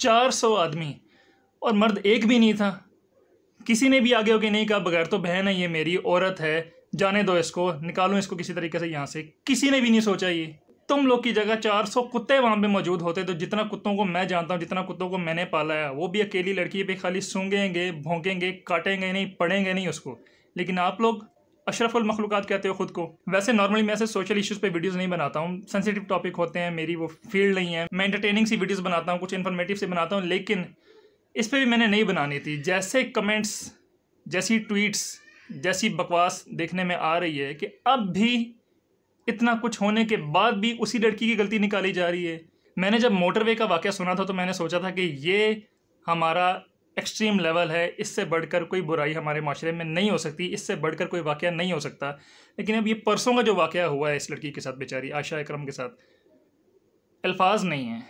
चार सौ आदमी और मर्द एक भी नहीं था किसी ने भी आगे होके नहीं कहा बगैर तो बहन है ये मेरी औरत है जाने दो इसको निकालो इसको किसी तरीके से यहाँ से किसी ने भी नहीं सोचा ये तुम लोग की जगह 400 कुत्ते वहाँ पे मौजूद होते तो जितना कुत्तों को मैं जानता हूँ जितना कुत्तों को मैंने पाला है वो भी अकेली लड़की पे खाली सूंघेंगे भोंकेंगे काटेंगे नहीं पड़ेंगे नहीं उसको लेकिन आप लोग अशरफुल मखलूक़ात कहते हो खुद को वैसे नॉर्मली मैं ऐसे सोशल इश्यूज़ पे वीडियोस नहीं बनाता हूँ सेंसिटिव टॉपिक होते हैं मेरी वो फील्ड नहीं है मैं एंटरटेनिंग सी वीडियोस बनाता हूँ कुछ इन्फॉर्मेटिव से बनाता हूँ लेकिन इस पर भी मैंने नहीं बनानी थी जैसे कमेंट्स जैसी ट्वीट्स जैसी बकवास देखने में आ रही है कि अब भी इतना कुछ होने के बाद भी उसी लड़की की गलती निकाली जा रही है मैंने जब मोटरवे का वाक़ सुना था तो मैंने सोचा था कि ये हमारा एक्सट्रीम लेवल है इससे बढ़कर कोई बुराई हमारे माशरे में नहीं हो सकती इससे बढ़कर कोई वाक़ नहीं हो सकता लेकिन अब ये परसों का जो वाक़ हुआ है इस लड़की के साथ बेचारी आशा इक्रम के साथ अल्फाज नहीं हैं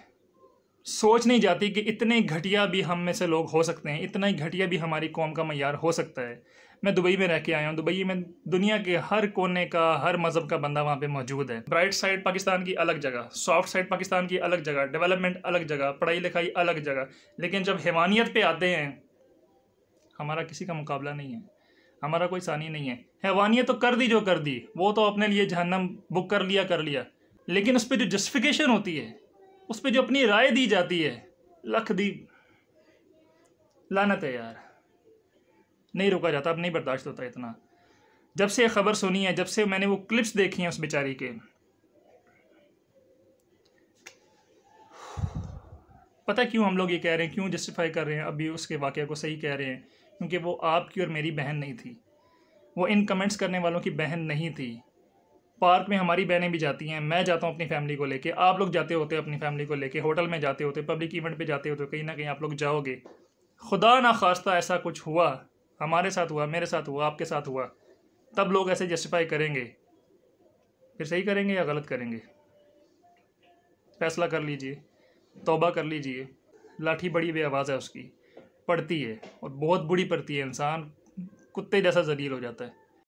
सोच नहीं जाती कि इतने घटिया भी हम में से लोग हो सकते हैं इतना ही घटिया भी हमारी कौम का मैार हो सकता है मैं दुबई में रह के आया हूँ दुबई में दुनिया के हर कोने का हर मज़हब का बंदा वहाँ पे मौजूद है ब्राइट साइड पाकिस्तान की अलग जगह सॉफ्ट साइड पाकिस्तान की अलग जगह डेवलपमेंट अलग जगह पढ़ाई लिखाई अलग जगह लेकिन जब हैवानियत पर आते हैं हमारा किसी का मुकाबला नहीं है हमारा कोई सानी नहीं है हैवानियत तो कर दी जो कर दी वो तो अपने लिए जहन्नम बुक कर लिया कर लिया लेकिन उस पर जो जस्टिफिकेशन होती है उस पर जो अपनी राय दी जाती है लख दी लानत है यार नहीं रोका जाता अब नहीं बर्दाश्त होता इतना जब से खबर सुनी है जब से मैंने वो क्लिप्स देखी हैं उस बेचारी के पता क्यों हम लोग ये कह रहे हैं क्यों जस्टिफाई कर रहे हैं अभी उसके वाक्य को सही कह रहे हैं क्योंकि वो आपकी और मेरी बहन नहीं थी वो इन कमेंट्स करने वालों की बहन नहीं थी पार्क में हमारी बहनें भी जाती हैं मैं जाता हूँ अपनी फैमिली को लेके आप लोग जाते होते अपनी फैमिली को लेके होटल में जाते होते पब्लिक इवेंट पे जाते होते कहीं ना कहीं आप लोग जाओगे खुदा ना खास्ता ऐसा कुछ हुआ हमारे साथ हुआ मेरे साथ हुआ आपके साथ हुआ तब लोग ऐसे जस्टिफाई करेंगे फिर सही करेंगे या गलत करेंगे फैसला कर लीजिए तोबा कर लीजिए लाठी बड़ी बे आवाज़ है उसकी पड़ती है और बहुत बुरी पड़ती है इंसान कुत्ते जैसा जलील हो जाता है